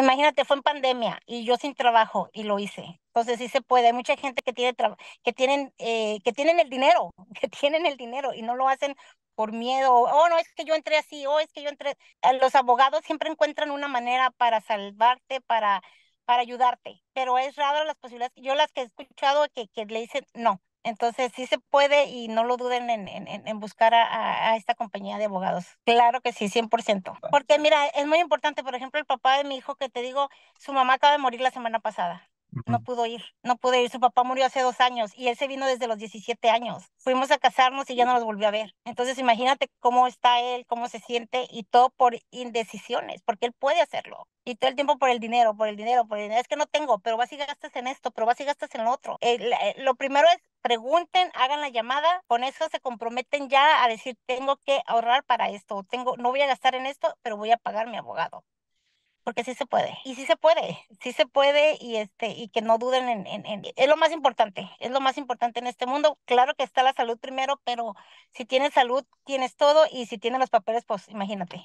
imagínate, fue en pandemia y yo sin trabajo y lo hice. Entonces sí se puede. Hay mucha gente que tiene que tienen eh, que tienen el dinero, que tienen el dinero y no lo hacen por miedo. Oh, no, es que yo entré así, oh, es que yo entré. Eh, los abogados siempre encuentran una manera para salvarte, para para ayudarte, pero es raro las posibilidades. Yo las que he escuchado que, que le dicen, no, entonces, sí se puede y no lo duden en, en, buscar a, esta compañía de abogados. Claro que sí, 100%. Porque mira, es muy importante, por ejemplo, el papá de mi hijo que te digo, su mamá acaba de morir la semana pasada. No pudo ir, no pudo ir. Su papá murió hace dos años y él se vino desde los 17 años. Fuimos a casarnos y ya no los volvió a ver. Entonces imagínate cómo está él, cómo se siente y todo por indecisiones, porque él puede hacerlo. Y todo el tiempo por el dinero, por el dinero, por el dinero. Es que no tengo, pero vas y gastas en esto, pero vas y gastas en lo otro. Eh, lo primero es pregunten, hagan la llamada, con eso se comprometen ya a decir, tengo que ahorrar para esto, tengo, no voy a gastar en esto, pero voy a pagar mi abogado porque sí se puede, y sí se puede, sí se puede, y este, y que no duden en, en, en, es lo más importante, es lo más importante en este mundo. Claro que está la salud primero, pero si tienes salud, tienes todo, y si tienes los papeles, pues imagínate.